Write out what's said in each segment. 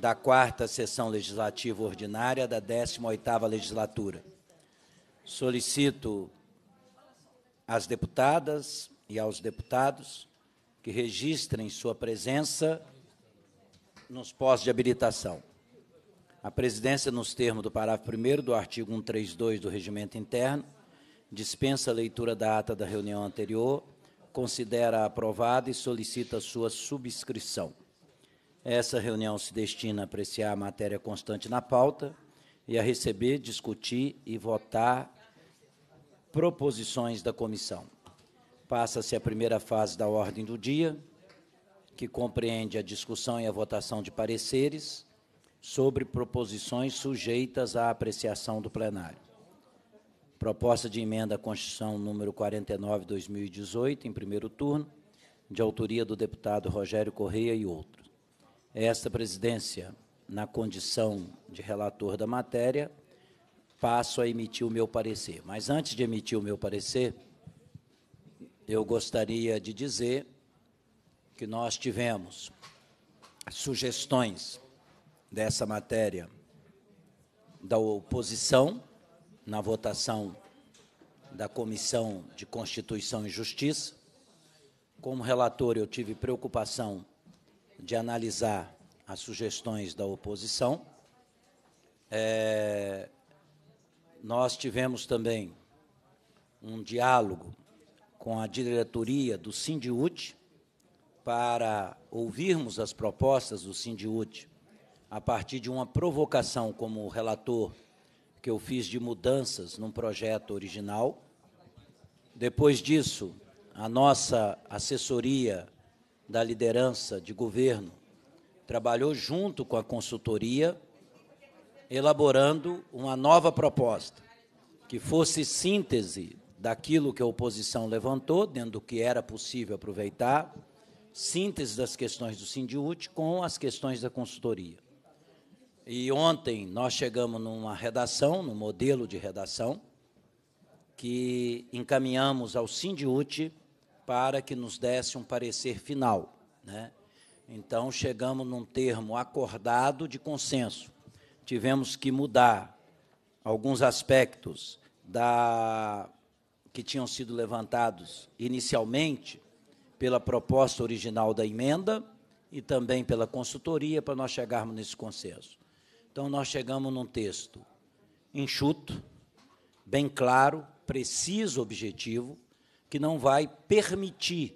da quarta sessão legislativa ordinária da 18ª legislatura. Solicito às deputadas e aos deputados que registrem sua presença nos postos de habilitação. A presidência, nos termos do parágrafo 1 do artigo 132 do Regimento Interno, dispensa a leitura da ata da reunião anterior, considera aprovada e solicita sua subscrição. Essa reunião se destina a apreciar a matéria constante na pauta e a receber, discutir e votar proposições da comissão. Passa-se a primeira fase da ordem do dia, que compreende a discussão e a votação de pareceres sobre proposições sujeitas à apreciação do plenário. Proposta de emenda à Constituição número 49/2018, em primeiro turno, de autoria do deputado Rogério Correia e outros. Esta presidência, na condição de relator da matéria, passo a emitir o meu parecer. Mas antes de emitir o meu parecer, eu gostaria de dizer que nós tivemos sugestões dessa matéria da oposição na votação da Comissão de Constituição e Justiça. Como relator, eu tive preocupação de analisar as sugestões da oposição. É, nós tivemos também um diálogo com a diretoria do Sindiúte para ouvirmos as propostas do Sindiúte a partir de uma provocação como relator que eu fiz de mudanças num projeto original. Depois disso, a nossa assessoria da liderança de governo trabalhou junto com a consultoria, elaborando uma nova proposta que fosse síntese daquilo que a oposição levantou, dentro do que era possível aproveitar, síntese das questões do Sindiúte com as questões da consultoria. E ontem nós chegamos numa redação, num modelo de redação, que encaminhamos ao Sindiúte para que nos desse um parecer final. Né? Então, chegamos num termo acordado de consenso. Tivemos que mudar alguns aspectos da que tinham sido levantados inicialmente pela proposta original da emenda e também pela consultoria para nós chegarmos nesse consenso. Então nós chegamos num texto enxuto, bem claro, preciso, objetivo, que não vai permitir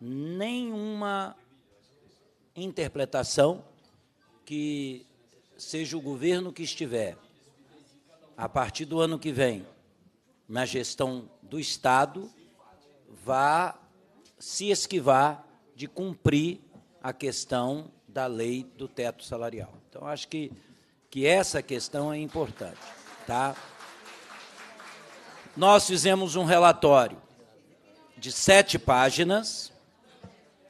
nenhuma interpretação que seja o governo que estiver a partir do ano que vem na gestão do Estado vá se esquivar de cumprir a questão da lei do teto salarial. Então acho que que essa questão é importante, tá? Nós fizemos um relatório de sete páginas,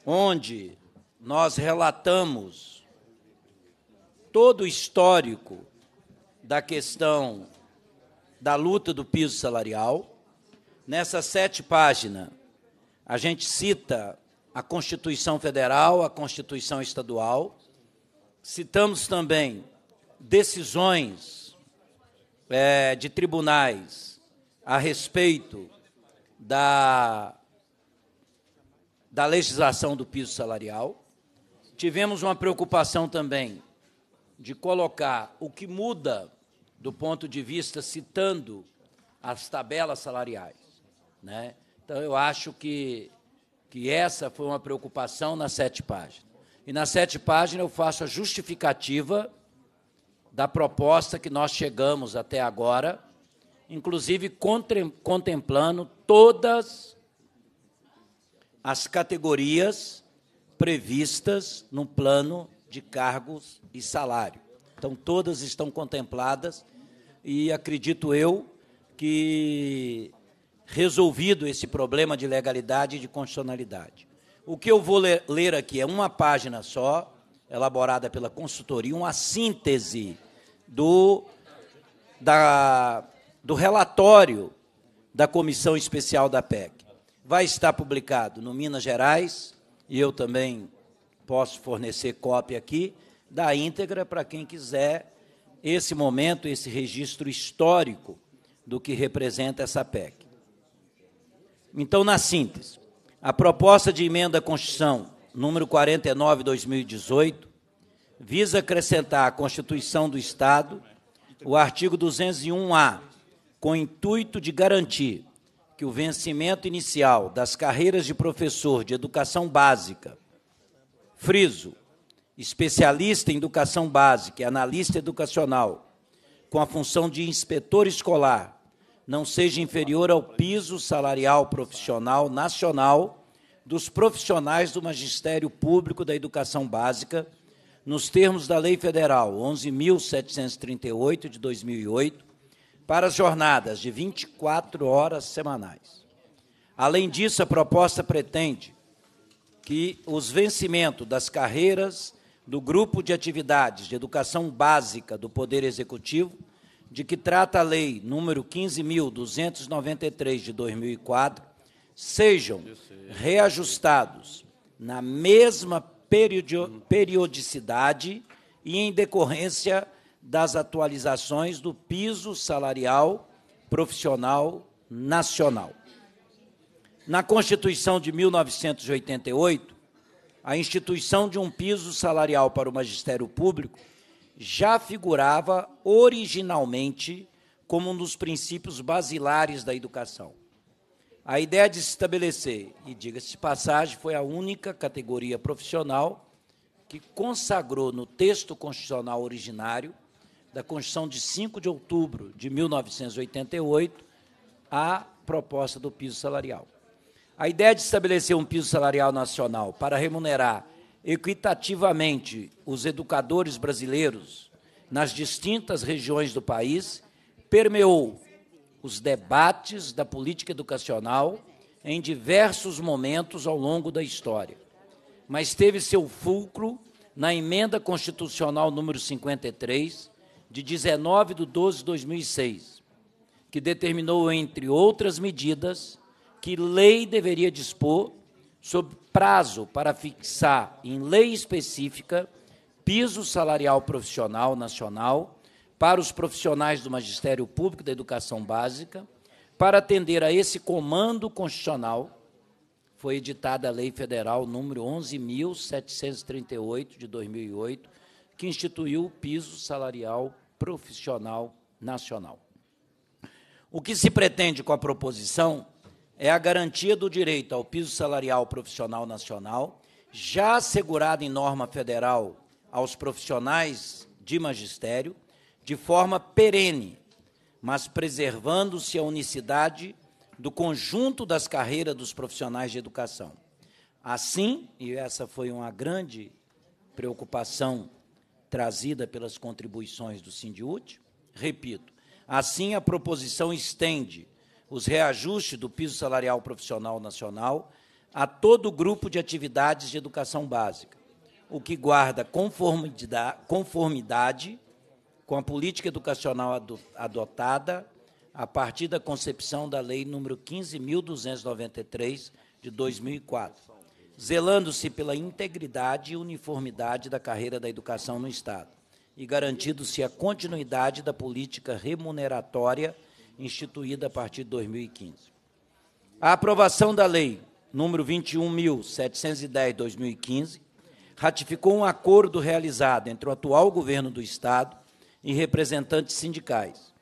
onde nós relatamos todo o histórico da questão da luta do piso salarial. Nessas sete páginas, a gente cita a Constituição Federal, a Constituição Estadual, citamos também decisões é, de tribunais a respeito da da legislação do piso salarial. Tivemos uma preocupação também de colocar o que muda do ponto de vista citando as tabelas salariais, né? Então eu acho que que essa foi uma preocupação nas sete páginas. E na sete páginas eu faço a justificativa da proposta que nós chegamos até agora, inclusive contemplando todas as categorias previstas no plano de cargos e salário. Então, todas estão contempladas e acredito eu que resolvido esse problema de legalidade e de constitucionalidade. O que eu vou ler aqui é uma página só, elaborada pela consultoria, uma síntese do, da, do relatório da Comissão Especial da PEC vai estar publicado no Minas Gerais, e eu também posso fornecer cópia aqui, da íntegra para quem quiser esse momento, esse registro histórico do que representa essa PEC. Então, na síntese, a proposta de emenda à Constituição número 49/2018 visa acrescentar à Constituição do Estado o artigo 201-A, com o intuito de garantir que o vencimento inicial das carreiras de professor de educação básica, friso, especialista em educação básica e analista educacional, com a função de inspetor escolar, não seja inferior ao piso salarial profissional nacional dos profissionais do Magistério Público da Educação Básica, nos termos da Lei Federal 11.738 de 2008, para as jornadas de 24 horas semanais. Além disso, a proposta pretende que os vencimentos das carreiras do grupo de atividades de educação básica do Poder Executivo, de que trata a Lei número 15.293 de 2004, sejam reajustados na mesma periodicidade e em decorrência das atualizações do piso salarial profissional nacional. Na Constituição de 1988, a instituição de um piso salarial para o magistério público já figurava originalmente como um dos princípios basilares da educação. A ideia de se estabelecer, e diga-se de passagem, foi a única categoria profissional que consagrou no texto constitucional originário da Constituição de 5 de outubro de 1988 a proposta do piso salarial. A ideia de estabelecer um piso salarial nacional para remunerar equitativamente os educadores brasileiros nas distintas regiões do país permeou os debates da política educacional em diversos momentos ao longo da história, mas teve seu fulcro na emenda constitucional número 53, de 19 de 12 de 2006, que determinou, entre outras medidas, que lei deveria dispor sobre prazo para fixar em lei específica piso salarial profissional nacional para os profissionais do magistério público da educação básica, para atender a esse comando constitucional, foi editada a Lei Federal número 11.738, de 2008, que instituiu o piso salarial profissional nacional. O que se pretende com a proposição é a garantia do direito ao piso salarial profissional nacional, já assegurado em norma federal aos profissionais de magistério, de forma perene, mas preservando-se a unicidade do conjunto das carreiras dos profissionais de educação. Assim, e essa foi uma grande preocupação trazida pelas contribuições do Sindiúte. Repito, assim a proposição estende os reajustes do piso salarial profissional nacional a todo o grupo de atividades de educação básica, o que guarda conformidade, conformidade com a política educacional adotada a partir da concepção da Lei nº 15.293, de 2004, zelando-se pela integridade e uniformidade da carreira da educação no Estado e garantindo-se a continuidade da política remuneratória instituída a partir de 2015. A aprovação da Lei número 21.710/2015 ratificou um acordo realizado entre o atual governo do Estado e representantes sindicais,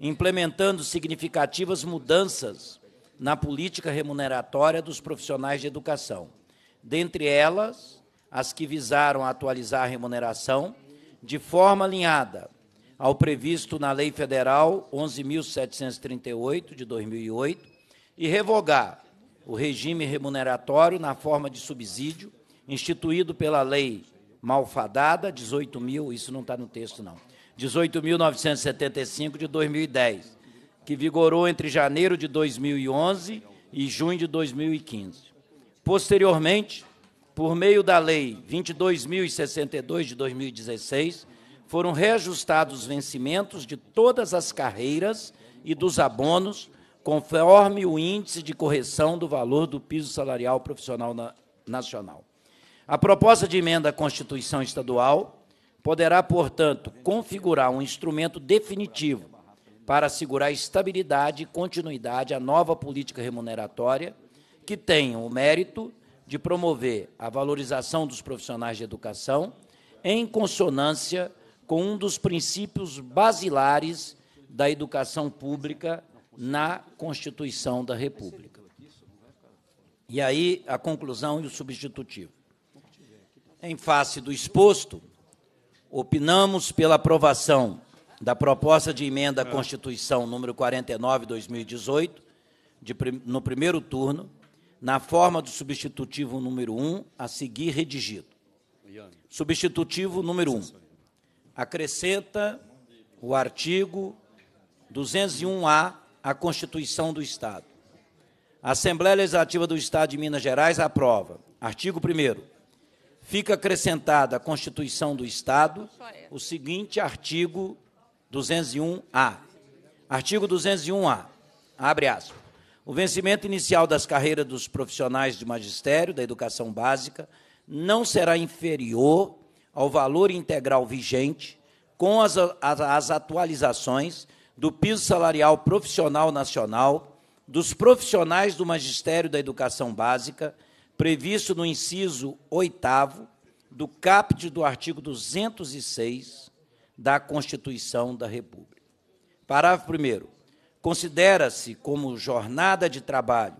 implementando significativas mudanças na política remuneratória dos profissionais de educação dentre elas as que visaram atualizar a remuneração de forma alinhada ao previsto na Lei Federal 11.738 de 2008 e revogar o regime remuneratório na forma de subsídio instituído pela Lei Malfadada 18.000 isso não está no texto não, 18.975 de 2010, que vigorou entre janeiro de 2011 e junho de 2015. Posteriormente, por meio da Lei 22.062 de 2016, foram reajustados os vencimentos de todas as carreiras e dos abonos, conforme o índice de correção do valor do piso salarial profissional na, nacional. A proposta de emenda à Constituição Estadual poderá, portanto, configurar um instrumento definitivo para assegurar estabilidade e continuidade à nova política remuneratória que tenham o mérito de promover a valorização dos profissionais de educação em consonância com um dos princípios basilares da educação pública na Constituição da República. E aí a conclusão e o substitutivo. Em face do exposto, opinamos pela aprovação da proposta de emenda à Constituição número 49/2018, no primeiro turno, na forma do substitutivo número 1, um, a seguir redigido. Substitutivo número 1. Um, acrescenta o artigo 201-A à Constituição do Estado. A Assembleia Legislativa do Estado de Minas Gerais aprova. Artigo 1 Fica acrescentada à Constituição do Estado o seguinte artigo 201-A. Artigo 201-A. Abre aspas. O vencimento inicial das carreiras dos profissionais de magistério da educação básica não será inferior ao valor integral vigente, com as, as, as atualizações do piso salarial profissional nacional dos profissionais do magistério da educação básica, previsto no inciso 8 do caput do artigo 206 da Constituição da República. Parágrafo 1 considera-se como jornada de trabalho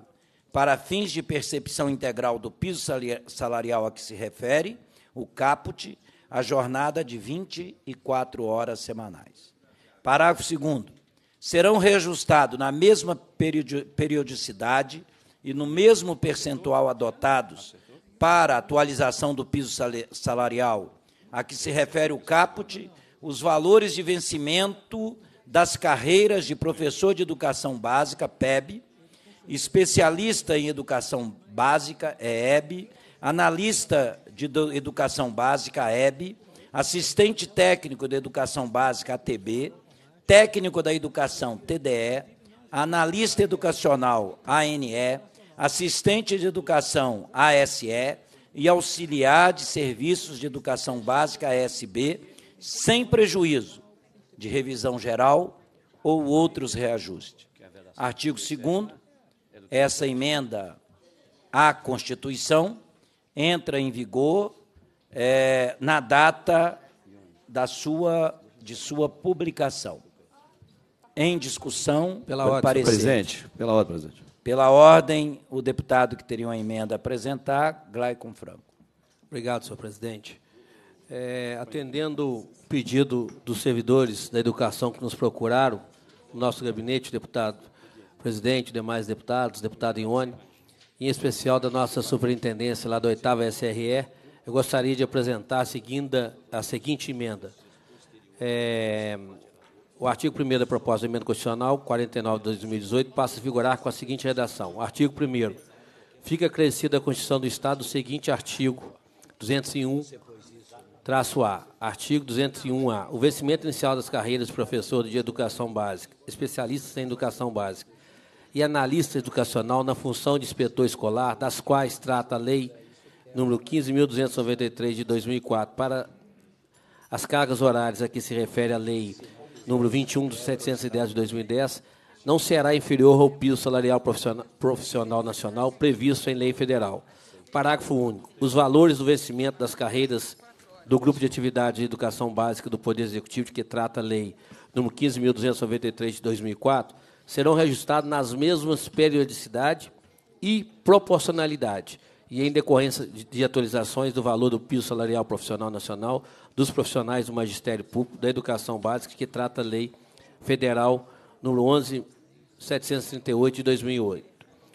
para fins de percepção integral do piso salarial a que se refere, o caput, a jornada de 24 horas semanais. Parágrafo 2 Serão reajustados na mesma periodicidade e no mesmo percentual adotados para atualização do piso salarial a que se refere o caput, os valores de vencimento das carreiras de professor de educação básica, PEB, especialista em educação básica, é EEB, analista de educação básica, EB, assistente técnico de educação básica, ATB, técnico da educação, TDE, analista educacional, ANE, assistente de educação, ASE, e auxiliar de serviços de educação básica, ASB, sem prejuízo de revisão geral ou outros reajustes. É Artigo 2 essa emenda à Constituição entra em vigor é, na data da sua, de sua publicação. Em discussão, pela ordem, parecer. Presidente, pela ordem, presidente. Pela ordem, o deputado que teria uma emenda a apresentar, Glaicon Franco. Obrigado, senhor presidente. É, atendendo o pedido dos servidores da educação que nos procuraram, nosso gabinete, deputado presidente, demais deputados, deputado Ione, em especial da nossa superintendência lá da oitava SRE, eu gostaria de apresentar a, seguinda, a seguinte emenda. É, o artigo 1 da proposta de emenda constitucional 49 de 2018 passa a figurar com a seguinte redação. Artigo 1 Fica acrescida a Constituição do Estado o seguinte artigo 201 Traço A. Artigo 201-A. O vencimento inicial das carreiras de professor de educação básica, especialistas em educação básica e analista educacional na função de inspetor escolar, das quais trata a Lei número 15.293 de 2004, para as cargas horárias a que se refere a Lei número 21 de 710 de 2010, não será inferior ao piso salarial profissional, profissional nacional previsto em lei federal. Parágrafo único. Os valores do vencimento das carreiras do Grupo de Atividade de Educação Básica do Poder Executivo, que trata a Lei nº 15.293 de 2004, serão registrados nas mesmas periodicidade e proporcionalidade, e em decorrência de atualizações do valor do piso salarial profissional nacional dos profissionais do Magistério Público da Educação Básica, que trata a Lei Federal nº 11.738 de 2008.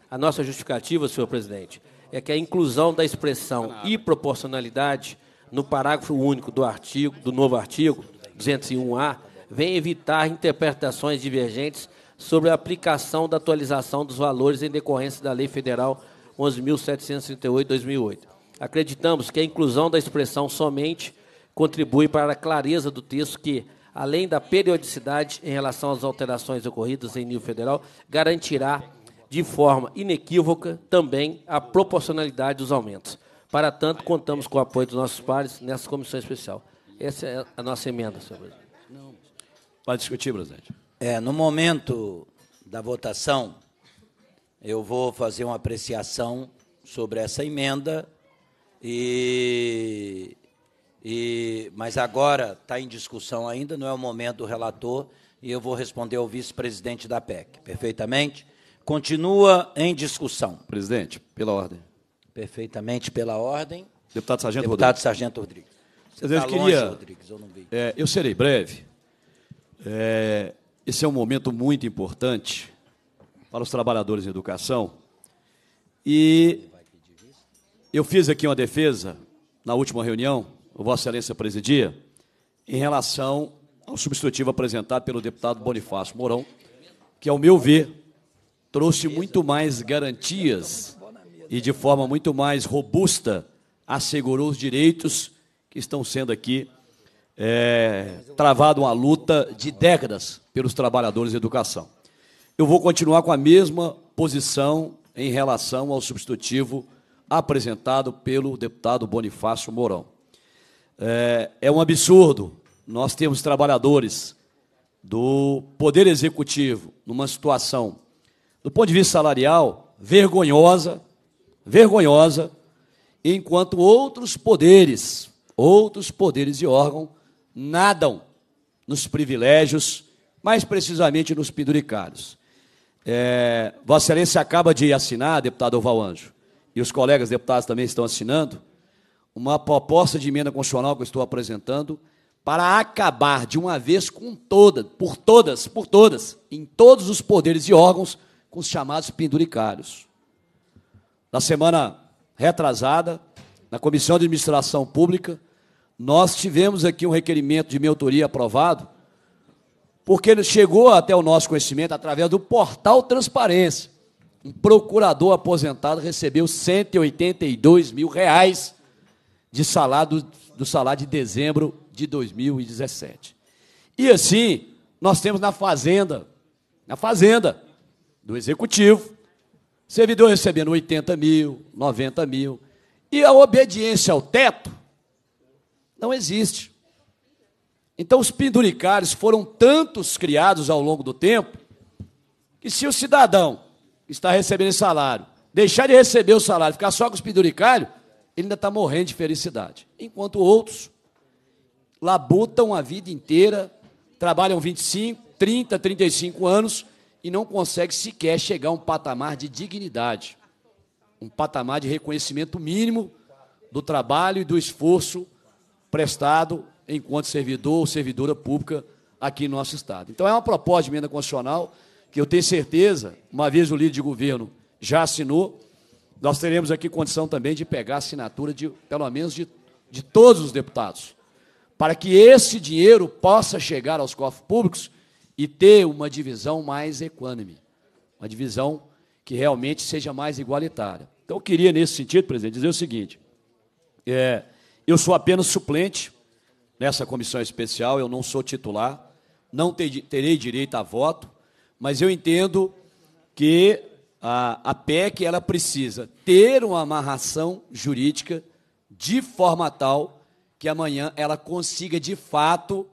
A nossa justificativa, senhor presidente, é que a inclusão da expressão é e proporcionalidade no parágrafo único do artigo, do novo artigo 201-A, vem evitar interpretações divergentes sobre a aplicação da atualização dos valores em decorrência da Lei Federal 11.738/2008. Acreditamos que a inclusão da expressão somente contribui para a clareza do texto que, além da periodicidade em relação às alterações ocorridas em nível federal, garantirá de forma inequívoca também a proporcionalidade dos aumentos. Para tanto, contamos com o apoio dos nossos pares nessa comissão especial. Essa é a nossa emenda, senhor presidente. Pode discutir, presidente. É, no momento da votação, eu vou fazer uma apreciação sobre essa emenda e, e mas agora está em discussão ainda, não é o momento do relator e eu vou responder ao vice-presidente da PEC. Perfeitamente. Continua em discussão. Presidente, pela ordem. Perfeitamente pela ordem. Deputado Sargento Deputado Rodrigues. Sargento Rodrigues. Você está longe, Rodrigues, eu não vi. É, eu serei breve. É, esse é um momento muito importante para os trabalhadores em educação. E eu fiz aqui uma defesa na última reunião, o Vossa Excelência presidia, em relação ao substitutivo apresentado pelo deputado Bonifácio Mourão, que, ao meu ver, trouxe muito mais garantias e de forma muito mais robusta assegurou os direitos que estão sendo aqui é, travado uma luta de décadas pelos trabalhadores da educação. Eu vou continuar com a mesma posição em relação ao substitutivo apresentado pelo deputado Bonifácio Mourão. É, é um absurdo nós temos trabalhadores do Poder Executivo numa situação, do ponto de vista salarial, vergonhosa, vergonhosa, enquanto outros poderes, outros poderes e órgãos nadam nos privilégios, mais precisamente nos penduricários. É, Vossa Excelência acaba de assinar, deputado Oval Anjo, e os colegas deputados também estão assinando, uma proposta de emenda constitucional que eu estou apresentando para acabar de uma vez com toda, por todas, por todas, em todos os poderes e órgãos, com os chamados penduricários. Na semana retrasada, na Comissão de Administração Pública, nós tivemos aqui um requerimento de minha autoria aprovado, porque ele chegou até o nosso conhecimento através do portal Transparência. Um procurador aposentado recebeu 182 mil reais de salário, do salário de dezembro de 2017. E assim, nós temos na Fazenda, na Fazenda do Executivo, Servidor recebendo 80 mil, 90 mil. E a obediência ao teto não existe. Então, os penduricários foram tantos criados ao longo do tempo que, se o cidadão que está recebendo salário deixar de receber o salário ficar só com os penduricários, ele ainda está morrendo de felicidade. Enquanto outros labutam a vida inteira, trabalham 25, 30, 35 anos e não consegue sequer chegar a um patamar de dignidade, um patamar de reconhecimento mínimo do trabalho e do esforço prestado enquanto servidor ou servidora pública aqui no nosso Estado. Então, é uma proposta de emenda constitucional que eu tenho certeza, uma vez o líder de governo já assinou, nós teremos aqui condição também de pegar a assinatura de, pelo menos, de, de todos os deputados, para que esse dinheiro possa chegar aos cofres públicos e ter uma divisão mais equânime, uma divisão que realmente seja mais igualitária. Então, eu queria, nesse sentido, presidente, dizer o seguinte: é, eu sou apenas suplente nessa comissão especial, eu não sou titular, não ter, terei direito a voto, mas eu entendo que a, a PEC ela precisa ter uma amarração jurídica de forma tal que amanhã ela consiga, de fato,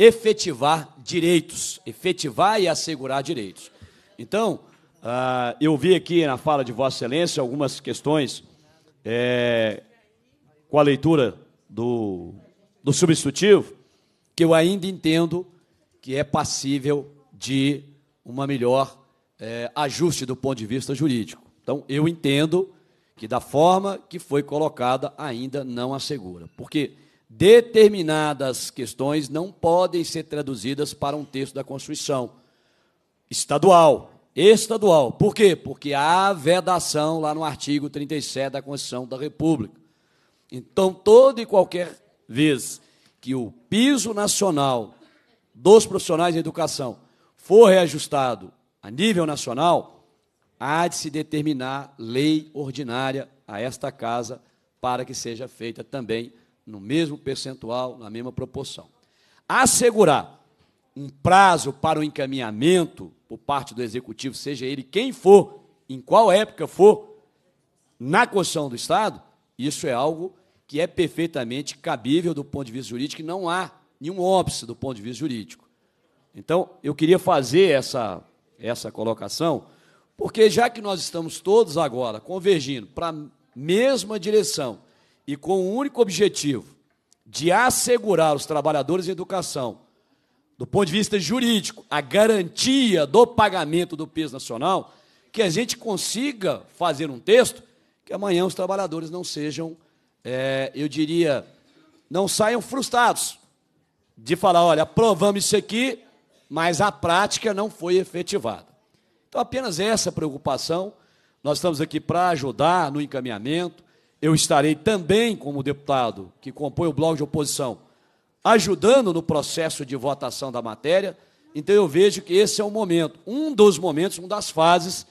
efetivar direitos, efetivar e assegurar direitos. Então, ah, eu vi aqui na fala de Vossa Excelência algumas questões é, com a leitura do, do substitutivo, que eu ainda entendo que é passível de uma melhor é, ajuste do ponto de vista jurídico. Então, eu entendo que, da forma que foi colocada, ainda não assegura. Porque determinadas questões não podem ser traduzidas para um texto da Constituição estadual, estadual. Por quê? Porque há vedação lá no artigo 37 da Constituição da República. Então, toda e qualquer vez que o piso nacional dos profissionais de educação for reajustado a nível nacional, há de se determinar lei ordinária a esta casa para que seja feita também no mesmo percentual, na mesma proporção. Assegurar um prazo para o encaminhamento por parte do executivo, seja ele quem for, em qual época for, na Constituição do Estado, isso é algo que é perfeitamente cabível do ponto de vista jurídico e não há nenhum óbice do ponto de vista jurídico. Então, eu queria fazer essa, essa colocação, porque já que nós estamos todos agora convergindo para a mesma direção, e com o único objetivo de assegurar os trabalhadores em educação, do ponto de vista jurídico, a garantia do pagamento do peso nacional, que a gente consiga fazer um texto que amanhã os trabalhadores não sejam, é, eu diria, não saiam frustrados de falar, olha, aprovamos isso aqui, mas a prática não foi efetivada. Então, apenas essa preocupação, nós estamos aqui para ajudar no encaminhamento, eu estarei também como deputado que compõe o bloco de oposição, ajudando no processo de votação da matéria. Então eu vejo que esse é o momento, um dos momentos, uma das fases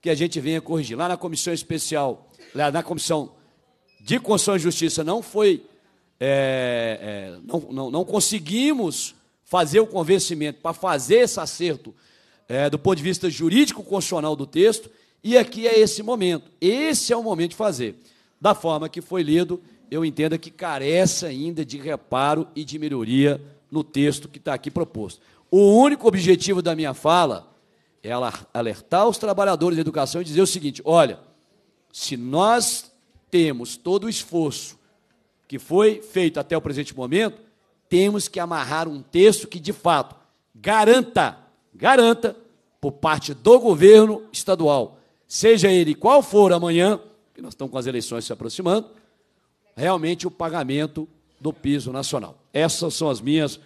que a gente venha corrigir. Lá na comissão especial, lá na comissão de Constituição e Justiça não foi, é, é, não, não, não, conseguimos fazer o convencimento para fazer esse acerto é, do ponto de vista jurídico constitucional do texto. E aqui é esse momento. Esse é o momento de fazer da forma que foi lido, eu entendo que carece ainda de reparo e de melhoria no texto que está aqui proposto. O único objetivo da minha fala é alertar os trabalhadores da educação e dizer o seguinte: olha, se nós temos todo o esforço que foi feito até o presente momento, temos que amarrar um texto que, de fato, garanta, garanta, por parte do governo estadual, seja ele qual for amanhã, que nós estamos com as eleições se aproximando, realmente o pagamento do piso nacional. Essas são as minhas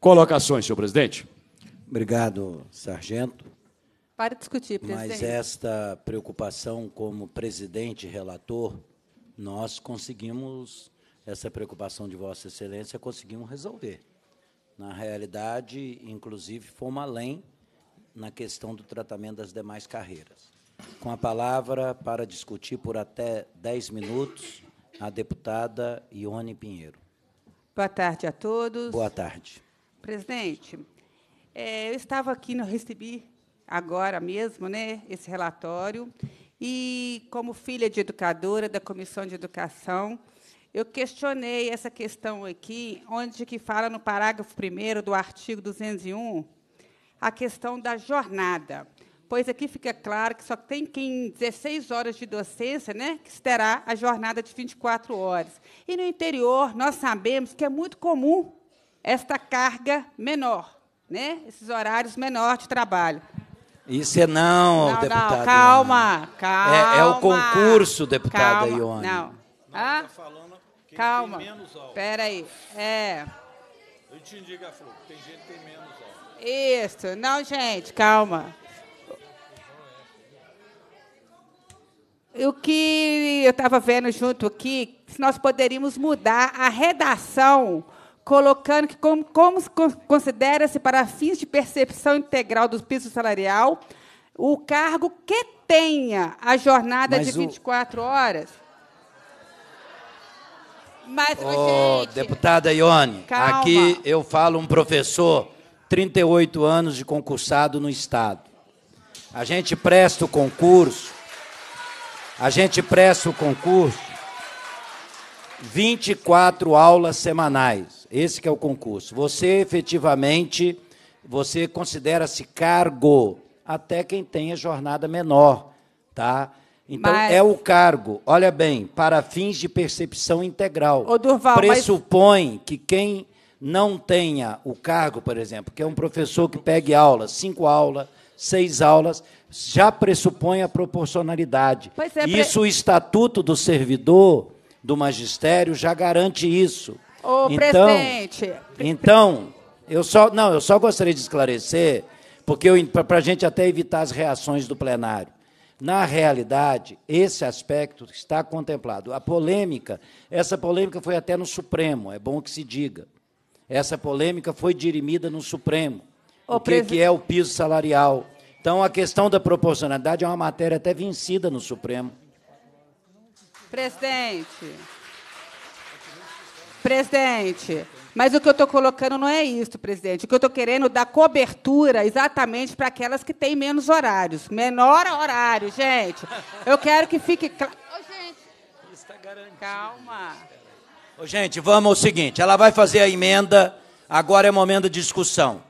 colocações, senhor presidente. Obrigado, sargento. Para discutir, presidente. Mas esta preocupação, como presidente relator, nós conseguimos, essa preocupação de Vossa Excelência, conseguimos resolver. Na realidade, inclusive, fomos além na questão do tratamento das demais carreiras. Com a palavra para discutir por até 10 minutos a deputada Ione Pinheiro. Boa tarde a todos. Boa tarde. Presidente, é, eu estava aqui, no recebi agora mesmo né, esse relatório, e, como filha de educadora da Comissão de Educação, eu questionei essa questão aqui, onde que fala no parágrafo 1 do artigo 201, a questão da jornada pois aqui fica claro que só tem quem 16 horas de docência, né, que terá a jornada de 24 horas. E no interior, nós sabemos que é muito comum esta carga menor, né, esses horários menor de trabalho. Isso é não, não Não, calma, Ione. calma. É, é, o concurso, deputado Ione. Não. Ah? calma. Espera aí. É. Eu te indico, Flor, tem gente que tem menos aula. Isso. Não, gente, calma. o que eu estava vendo junto aqui, se nós poderíamos mudar a redação, colocando que como, como considera-se para fins de percepção integral do piso salarial o cargo que tenha a jornada Mas de 24 o... horas. Mas, oh, gente... deputada Ione, Calma. aqui eu falo um professor, 38 anos de concursado no Estado. A gente presta o concurso a gente presta o concurso 24 aulas semanais. Esse que é o concurso. Você efetivamente, você considera-se cargo até quem tenha jornada menor, tá? Então mas... é o cargo. Olha bem, para fins de percepção integral. Ô, Durval, pressupõe mas... que quem não tenha o cargo, por exemplo, que é um professor que pegue aula, cinco aulas seis aulas, já pressupõe a proporcionalidade. É, isso, pre... o Estatuto do Servidor do Magistério já garante isso. Ô, então, presidente. Então, eu só, não, eu só gostaria de esclarecer, porque para a gente até evitar as reações do plenário. Na realidade, esse aspecto está contemplado. A polêmica, essa polêmica foi até no Supremo, é bom que se diga. Essa polêmica foi dirimida no Supremo o, que, que é o piso salarial. Então, a questão da proporcionalidade é uma matéria até vencida no Supremo. Presidente. Presidente. Mas o que eu estou colocando não é isso, presidente. O que eu estou querendo é dar cobertura exatamente para aquelas que têm menos horários. Menor horário, gente. Eu quero que fique claro. Oh, gente. Está garantido. Calma. Oh, gente, vamos ao seguinte: ela vai fazer a emenda, agora é momento de discussão.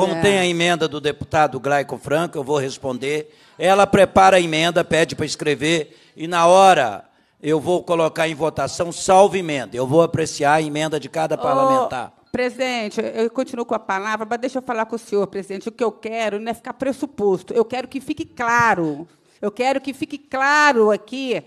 Como é. tem a emenda do deputado Glaico Franco, eu vou responder. Ela prepara a emenda, pede para escrever, e na hora eu vou colocar em votação, salvo emenda. Eu vou apreciar a emenda de cada parlamentar. presidente, eu continuo com a palavra, mas deixa eu falar com o senhor, presidente. O que eu quero não é ficar pressuposto, eu quero que fique claro. Eu quero que fique claro aqui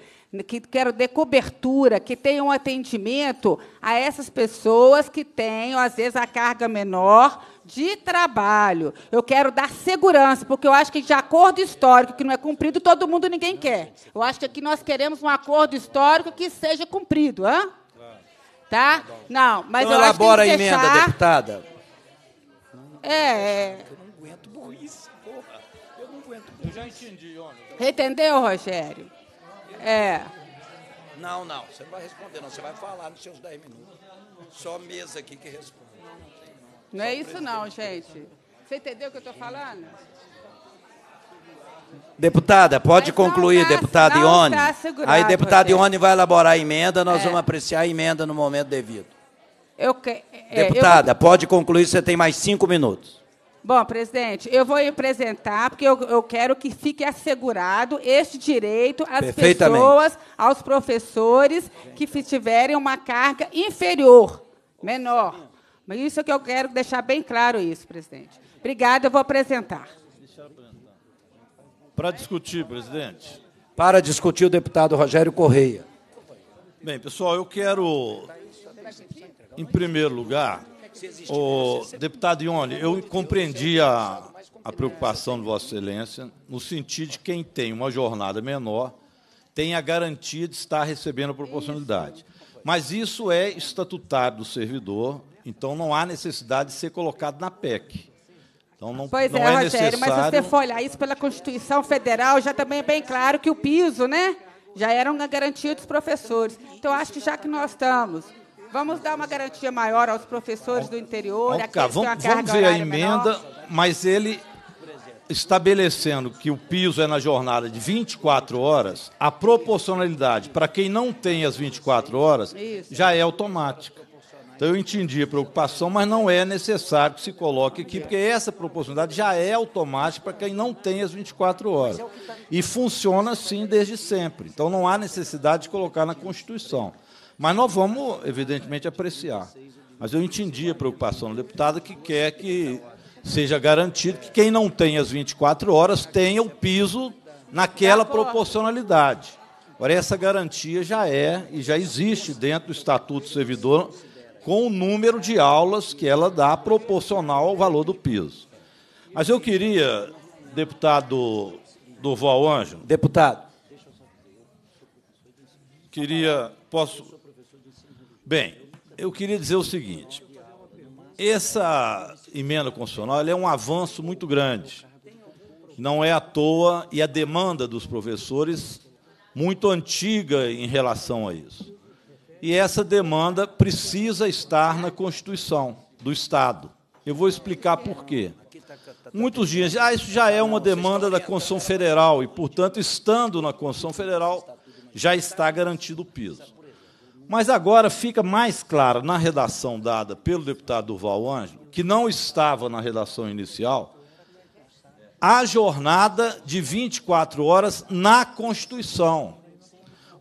que quero de cobertura, que tenham um atendimento a essas pessoas que têm, às vezes, a carga menor, de trabalho. Eu quero dar segurança, porque eu acho que de acordo histórico que não é cumprido, todo mundo ninguém quer. Eu acho que aqui nós queremos um acordo histórico que seja cumprido, hã? Tá? Não, mas então, eu acho que elabora a emenda, deputada. É, é. Eu não aguento burrice, porra. Eu não aguento burrice. Eu já entendi, homem. Entendeu, Rogério? É. Não, não, você não vai responder, não. Você vai falar nos seus 10 minutos. Só mesa aqui que responde. Não é isso não, gente. Você entendeu o que eu estou falando? Deputada, pode Mas concluir, tá- deputada Ione. Tá Aí, deputada Ione vai elaborar a emenda, nós é. vamos apreciar a emenda no momento devido. Eu que, é, deputada, eu... pode concluir, você tem mais cinco minutos. Bom, presidente, eu vou apresentar, porque eu, eu quero que fique assegurado este direito às pessoas, aos professores que tiverem uma carga inferior, menor. Mas isso é que eu quero deixar bem claro isso, presidente. Obrigada, eu vou apresentar. Para discutir, presidente. Para discutir o deputado Rogério Correia. Bem, pessoal, eu quero, em primeiro lugar, o deputado Ione, eu compreendi a, a preocupação de Vossa Excelência no sentido de quem tem uma jornada menor tem a garantia de estar recebendo a proporcionalidade. Mas isso é estatutário do servidor, então não há necessidade de ser colocado na PEC. Então, não, pois não é, é, Rogério, necessário... mas se você for olhar isso pela Constituição Federal, já também é bem claro que o piso, né? Já era uma garantia dos professores. Então, acho que já que nós estamos Vamos dar uma garantia maior aos professores do interior. Okay, vamos, vamos ver a emenda, menor. mas ele estabelecendo que o piso é na jornada de 24 horas, a proporcionalidade para quem não tem as 24 horas Isso. já é automática. Então eu entendi a preocupação, mas não é necessário que se coloque aqui, porque essa proporcionalidade já é automática para quem não tem as 24 horas. E funciona assim desde sempre. Então não há necessidade de colocar na Constituição. Mas nós vamos, evidentemente, apreciar. Mas eu entendi a preocupação do deputado que quer que seja garantido que quem não tem as 24 horas tenha o piso naquela proporcionalidade. Agora, essa garantia já é e já existe dentro do Estatuto do Servidor com o número de aulas que ela dá proporcional ao valor do piso. Mas eu queria, deputado Durval Anjo. Deputado. Queria. Posso. Bem, eu queria dizer o seguinte: essa emenda constitucional é um avanço muito grande. Não é à toa, e a demanda dos professores muito antiga em relação a isso e essa demanda precisa estar na Constituição do Estado. Eu vou explicar por quê. Muitos dias, ah, isso já é uma demanda da Constituição Federal e, portanto, estando na Constituição Federal, já está garantido o piso. Mas agora fica mais claro na redação dada pelo deputado Durval Ângelo, que não estava na redação inicial, a jornada de 24 horas na Constituição.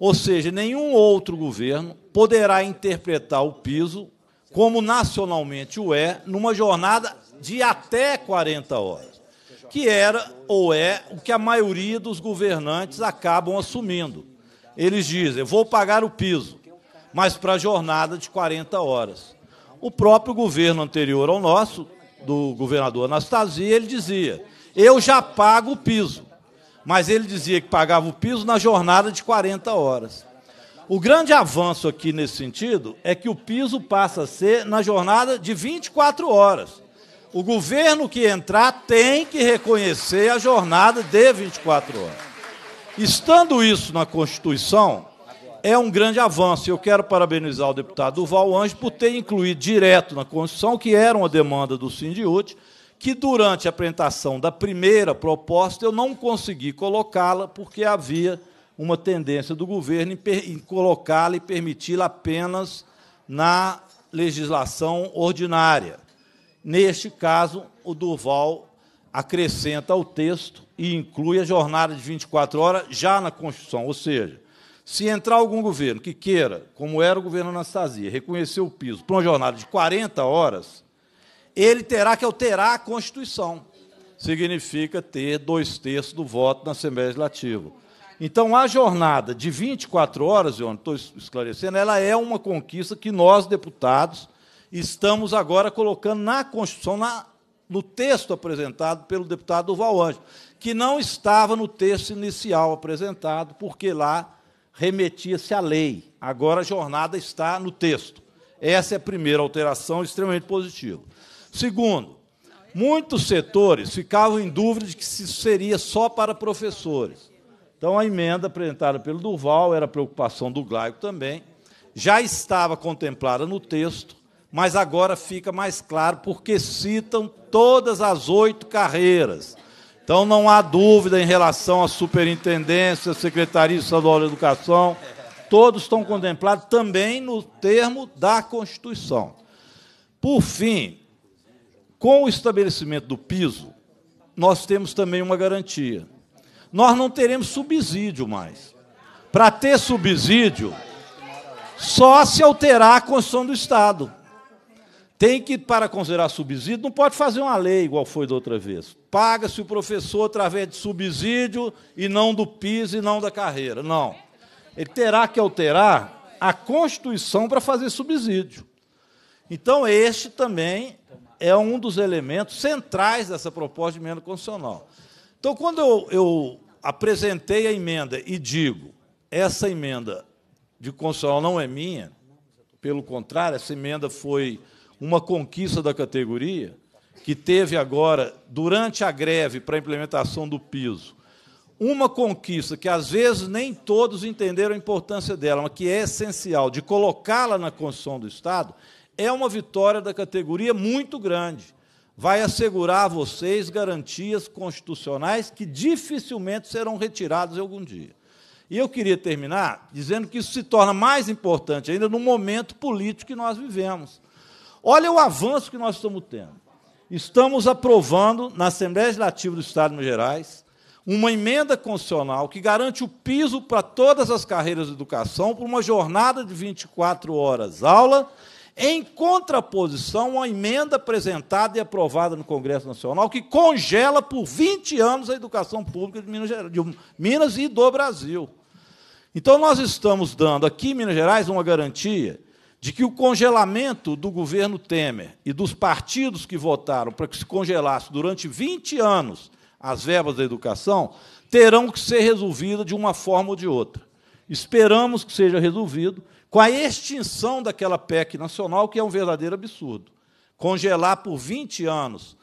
Ou seja, nenhum outro governo poderá interpretar o piso como nacionalmente o é, numa jornada de até 40 horas, que era ou é o que a maioria dos governantes acabam assumindo. Eles dizem: eu vou pagar o piso, mas para a jornada de 40 horas. O próprio governo anterior ao nosso, do governador Anastasia, ele dizia: eu já pago o piso, mas ele dizia que pagava o piso na jornada de 40 horas. O grande avanço aqui nesse sentido é que o piso passa a ser na jornada de 24 horas. O governo que entrar tem que reconhecer a jornada de 24 horas. Estando isso na Constituição, é um grande avanço. Eu quero parabenizar o deputado Duval Anjo por ter incluído direto na Constituição, que era uma demanda do Sindiúte, que durante a apresentação da primeira proposta eu não consegui colocá-la porque havia uma tendência do governo em, colocá-la e permiti-la apenas na legislação ordinária. Neste caso, o Durval acrescenta ao texto e inclui a jornada de 24 horas já na Constituição, ou seja, se entrar algum governo que queira, como era o governo Anastasia, reconhecer o piso para uma jornada de 40 horas, ele terá que alterar a Constituição. Significa ter dois terços do voto na Assembleia Legislativa. Então, a jornada de 24 horas, eu estou esclarecendo, ela é uma conquista que nós, deputados, estamos agora colocando na Constituição, na, no texto apresentado pelo deputado Duval Anjo, que não estava no texto inicial apresentado, porque lá remetia-se à lei. Agora a jornada está no texto. Essa é a primeira alteração extremamente positiva. Segundo, muitos setores ficavam em dúvida de que isso seria só para professores. Então, a emenda apresentada pelo Duval era preocupação do Glaico também, já estava contemplada no texto, mas agora fica mais claro porque citam todas as oito carreiras. Então, não há dúvida em relação à superintendência, Secretaria Estadual de Educação, todos estão contemplados também no termo da Constituição. Por fim, com o estabelecimento do piso, nós temos também uma garantia. Nós não teremos subsídio mais. Para ter subsídio, só se alterar a Constituição do Estado. Tem que, para considerar subsídio, não pode fazer uma lei igual foi da outra vez. Paga-se o professor através de subsídio e não do PIS e não da carreira. Não. Ele terá que alterar a Constituição para fazer subsídio. Então, este também é um dos elementos centrais dessa proposta de emenda constitucional. Então, quando eu, eu apresentei a emenda e digo essa emenda de constitucional não é minha, pelo contrário, essa emenda foi uma conquista da categoria, que teve agora, durante a greve para a implementação do piso, uma conquista que às vezes nem todos entenderam a importância dela, mas que é essencial de colocá-la na Constituição do Estado, é uma vitória da categoria muito grande. Vai assegurar a vocês garantias constitucionais que dificilmente serão retiradas algum dia. E eu queria terminar dizendo que isso se torna mais importante ainda no momento político que nós vivemos. Olha o avanço que nós estamos tendo. Estamos aprovando na Assembleia Legislativa do Estado de Minas Gerais uma emenda constitucional que garante o piso para todas as carreiras de educação por uma jornada de 24 horas aula em contraposição à emenda apresentada e aprovada no Congresso Nacional, que congela por 20 anos a educação pública de Minas, de Minas e do Brasil. Então, nós estamos dando aqui em Minas Gerais uma garantia de que o congelamento do governo Temer e dos partidos que votaram para que se congelasse durante 20 anos as verbas da educação terão que ser resolvidas de uma forma ou de outra. Esperamos que seja resolvido com a extinção daquela PEC nacional, que é um verdadeiro absurdo. Congelar por 20 anos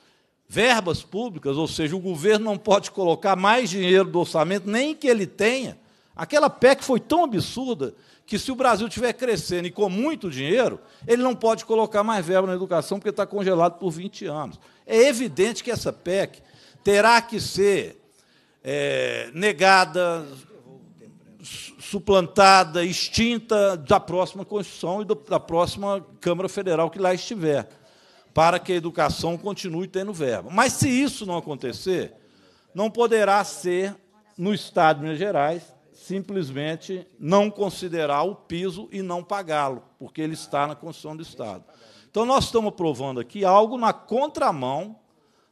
verbas públicas, ou seja, o governo não pode colocar mais dinheiro do orçamento, nem que ele tenha. Aquela PEC foi tão absurda que, se o Brasil estiver crescendo e com muito dinheiro, ele não pode colocar mais verba na educação, porque está congelado por 20 anos. É evidente que essa PEC terá que ser é, negada, suplantada, extinta da próxima Constituição e da próxima Câmara Federal que lá estiver, para que a educação continue tendo verba. Mas se isso não acontecer, não poderá ser no Estado de Minas Gerais simplesmente não considerar o piso e não pagá-lo, porque ele está na Constituição do Estado. Então, nós estamos aprovando aqui algo na contramão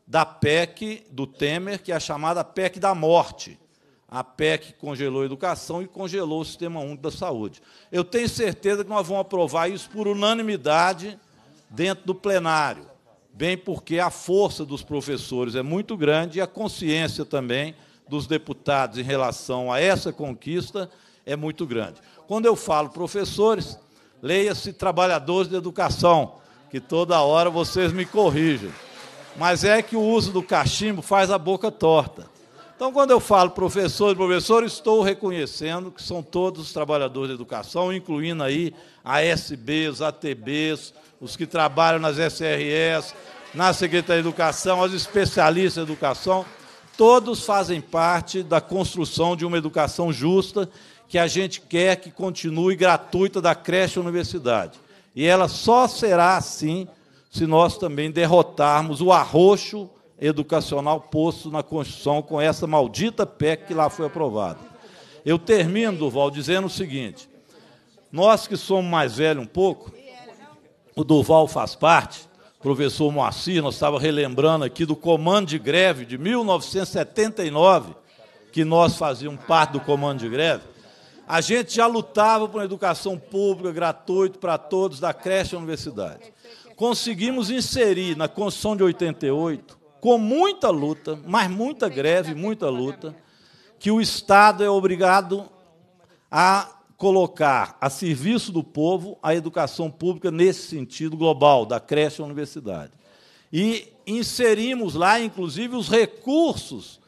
da PEC do Temer, que é a chamada PEC da morte, a PEC congelou a educação e congelou o Sistema Único da Saúde. Eu tenho certeza que nós vamos aprovar isso por unanimidade dentro do plenário, bem porque a força dos professores é muito grande e a consciência também dos deputados em relação a essa conquista é muito grande. Quando eu falo professores, leia-se trabalhadores de educação, que toda hora vocês me corrigem. Mas é que o uso do cachimbo faz a boca torta. Então, quando eu falo professor e professor, estou reconhecendo que são todos os trabalhadores da educação, incluindo aí ASBs, ATBs, os que trabalham nas SRS, na Secretaria de Educação, os especialistas em educação, todos fazem parte da construção de uma educação justa que a gente quer que continue gratuita da creche à universidade. E ela só será assim se nós também derrotarmos o arroxo educacional posto na Constituição com essa maldita PEC que lá foi aprovada. Eu termino, Duval, dizendo o seguinte: nós que somos mais velhos um pouco, o Duval faz parte, professor Moacir, nós estávamos relembrando aqui do comando de greve de 1979, que nós fazíamos parte do comando de greve. A gente já lutava por uma educação pública gratuita para todos, da creche à universidade. Conseguimos inserir na Constituição de 88 com muita luta, mas muita greve, muita luta, que o Estado é obrigado a colocar a serviço do povo a educação pública nesse sentido global, da creche à universidade. E inserimos lá, inclusive, os recursos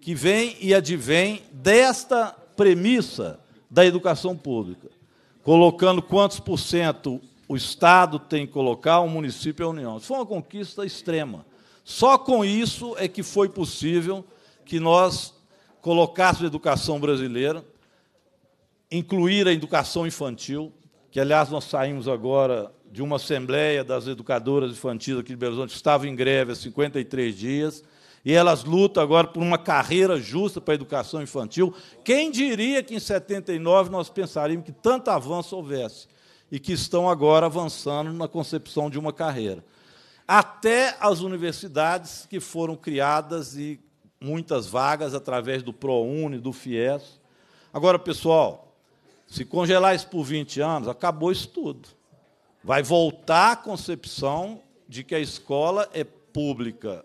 que vêm e advêm desta premissa da educação pública, colocando quantos por cento o Estado tem que colocar, o município e a União. Isso foi uma conquista extrema. Só com isso é que foi possível que nós colocássemos a educação brasileira, incluir a educação infantil, que, aliás, nós saímos agora de uma assembleia das educadoras infantis aqui de Belo Horizonte, que estava em greve há 53 dias, e elas lutam agora por uma carreira justa para a educação infantil. Quem diria que em 79 nós pensaríamos que tanto avanço houvesse e que estão agora avançando na concepção de uma carreira até as universidades que foram criadas e muitas vagas através do ProUni, do FIES. Agora, pessoal, se congelar isso por 20 anos, acabou isso tudo. Vai voltar a concepção de que a escola é pública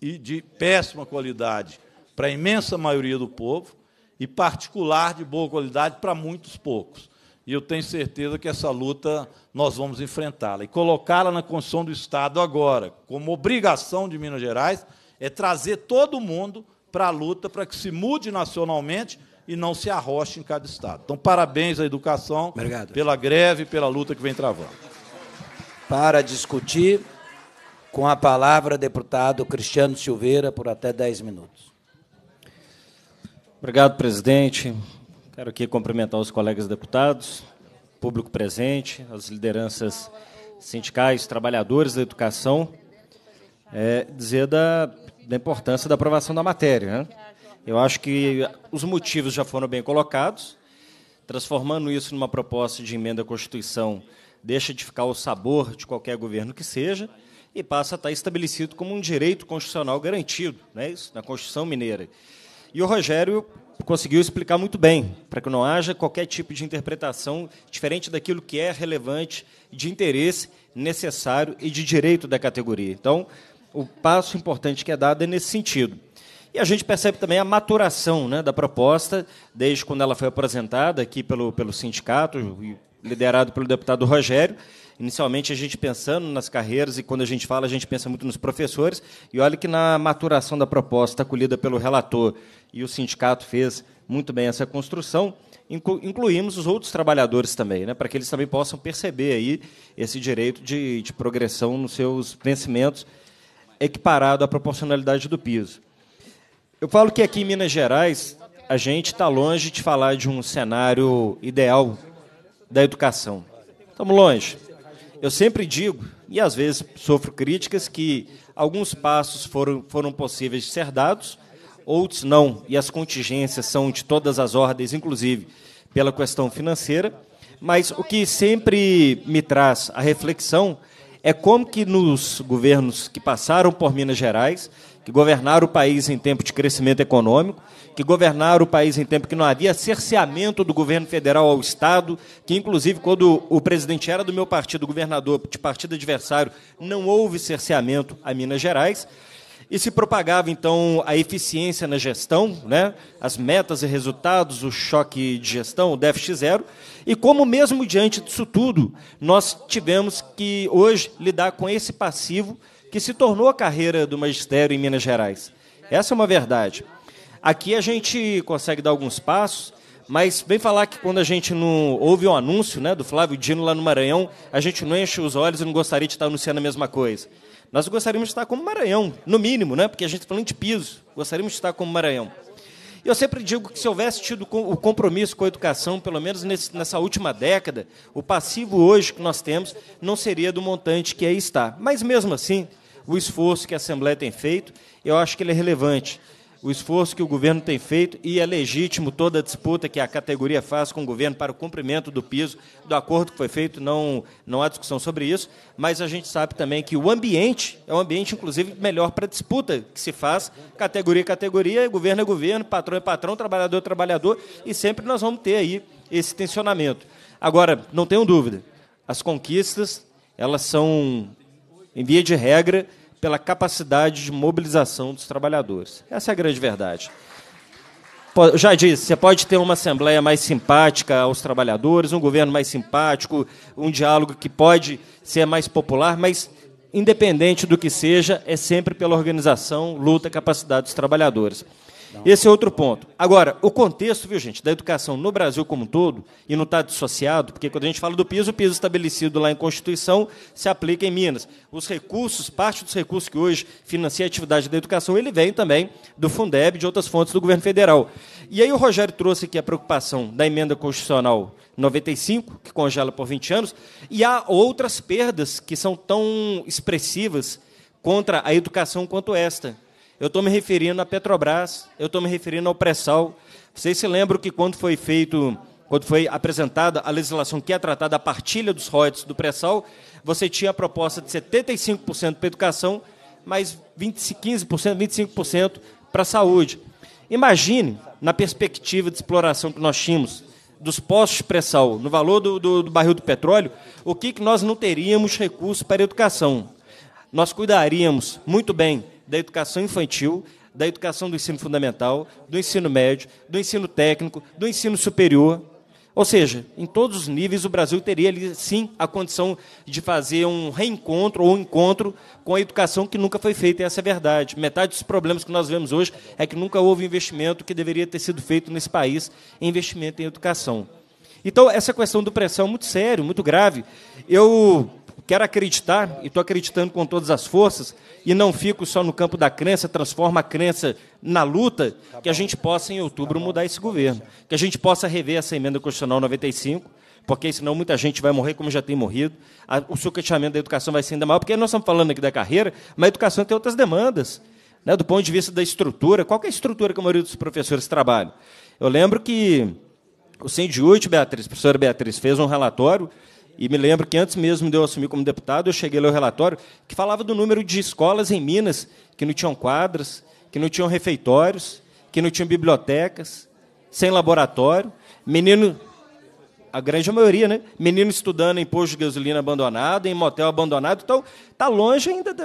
e de péssima qualidade para a imensa maioria do povo e particular de boa qualidade para muitos poucos e eu tenho certeza que essa luta nós vamos enfrentá-la. E colocá-la na Constituição do Estado agora, como obrigação de Minas Gerais, é trazer todo mundo para a luta para que se mude nacionalmente e não se arroche em cada Estado. Então, parabéns à educação Obrigado. pela greve e pela luta que vem travando. Para discutir, com a palavra, deputado Cristiano Silveira, por até 10 minutos. Obrigado, presidente. Quero aqui cumprimentar os colegas deputados, público presente, as lideranças sindicais, trabalhadores da educação, é, dizer da, da importância da aprovação da matéria. Né? Eu acho que os motivos já foram bem colocados, transformando isso numa proposta de emenda à Constituição deixa de ficar o sabor de qualquer governo que seja e passa a estar estabelecido como um direito constitucional garantido, né? isso? Na Constituição Mineira. E o Rogério conseguiu explicar muito bem, para que não haja qualquer tipo de interpretação diferente daquilo que é relevante, de interesse necessário e de direito da categoria. Então, o passo importante que é dado é nesse sentido. E a gente percebe também a maturação né, da proposta, desde quando ela foi apresentada aqui pelo, pelo sindicato, liderado pelo deputado Rogério. Inicialmente, a gente pensando nas carreiras, e quando a gente fala, a gente pensa muito nos professores. E olha que na maturação da proposta acolhida pelo relator e o sindicato fez muito bem essa construção, incluímos os outros trabalhadores também, né, para que eles também possam perceber aí esse direito de, de progressão nos seus vencimentos, equiparado à proporcionalidade do piso. Eu falo que aqui em Minas Gerais, a gente está longe de falar de um cenário ideal da educação. Estamos longe. Eu sempre digo, e às vezes sofro críticas, que alguns passos foram, foram possíveis de ser dados, outros não, e as contingências são de todas as ordens, inclusive pela questão financeira. Mas o que sempre me traz a reflexão é como que nos governos que passaram por Minas Gerais, que governaram o país em tempo de crescimento econômico, que governaram o país em tempo que não havia cerceamento do governo federal ao Estado, que, inclusive, quando o presidente era do meu partido, o governador de partido adversário, não houve cerceamento a Minas Gerais. E se propagava, então, a eficiência na gestão, né? as metas e resultados, o choque de gestão, o déficit zero. E como, mesmo diante disso tudo, nós tivemos que, hoje, lidar com esse passivo que se tornou a carreira do magistério em Minas Gerais. Essa é uma verdade. Aqui a gente consegue dar alguns passos, mas bem falar que quando a gente não ouve o um anúncio né, do Flávio Dino lá no Maranhão, a gente não enche os olhos e não gostaria de estar anunciando a mesma coisa. Nós gostaríamos de estar como Maranhão, no mínimo, né, porque a gente está falando de piso. Gostaríamos de estar como Maranhão. E eu sempre digo que se houvesse tido o compromisso com a educação, pelo menos nessa última década, o passivo hoje que nós temos não seria do montante que aí está. Mas mesmo assim, o esforço que a Assembleia tem feito, eu acho que ele é relevante o esforço que o governo tem feito e é legítimo toda a disputa que a categoria faz com o governo para o cumprimento do piso, do acordo que foi feito, não, não há discussão sobre isso, mas a gente sabe também que o ambiente é um ambiente, inclusive, melhor para a disputa que se faz, categoria é categoria, governo é governo, patrão é patrão, trabalhador é trabalhador, e sempre nós vamos ter aí esse tensionamento. Agora, não tenho dúvida, as conquistas, elas são, em via de regra, pela capacidade de mobilização dos trabalhadores. Essa é a grande verdade. Já disse, você pode ter uma assembleia mais simpática aos trabalhadores, um governo mais simpático, um diálogo que pode ser mais popular, mas independente do que seja, é sempre pela organização, luta, capacidade dos trabalhadores. Esse é outro ponto. Agora, o contexto, viu, gente, da educação no Brasil como um todo, e não está dissociado, porque quando a gente fala do piso, o piso estabelecido lá em Constituição se aplica em Minas. Os recursos, parte dos recursos que hoje financia a atividade da educação, ele vem também do Fundeb e de outras fontes do governo federal. E aí o Rogério trouxe aqui a preocupação da emenda constitucional 95, que congela por 20 anos, e há outras perdas que são tão expressivas contra a educação quanto esta eu estou me referindo à Petrobras, eu estou me referindo ao pré-sal. Vocês se lembram que quando foi feito, quando foi apresentada a legislação que é tratada a partilha dos royalties do pré-sal, você tinha a proposta de 75% para educação, mais 20, 15%, 25% para a saúde. Imagine, na perspectiva de exploração que nós tínhamos dos postos pré-sal, no valor do, do, do, barril do petróleo, o que, que nós não teríamos recurso para educação. Nós cuidaríamos muito bem da educação infantil, da educação do ensino fundamental, do ensino médio, do ensino técnico, do ensino superior. Ou seja, em todos os níveis, o Brasil teria ali, sim a condição de fazer um reencontro ou um encontro com a educação que nunca foi feita, essa é a verdade. Metade dos problemas que nós vemos hoje é que nunca houve investimento que deveria ter sido feito nesse país em investimento em educação. Então, essa questão do pressão é muito sério, muito grave. Eu Quero acreditar, e estou acreditando com todas as forças, e não fico só no campo da crença, transforma a crença na luta, que a gente possa, em outubro, mudar esse governo. Que a gente possa rever essa emenda constitucional 95, porque senão muita gente vai morrer como já tem morrido. O sucateamento da educação vai ser ainda maior, porque nós estamos falando aqui da carreira, mas a educação tem outras demandas. Né? Do ponto de vista da estrutura, qual é a estrutura que a maioria dos professores trabalha? Eu lembro que o Sindiúte, Beatriz, a professora Beatriz, fez um relatório e me lembro que antes mesmo de eu assumir como deputado, eu cheguei a ler o relatório que falava do número de escolas em Minas que não tinham quadras, que não tinham refeitórios, que não tinham bibliotecas, sem laboratório, menino a grande maioria, né? Menino estudando em posto de gasolina abandonado, em motel abandonado. Então, Está longe ainda.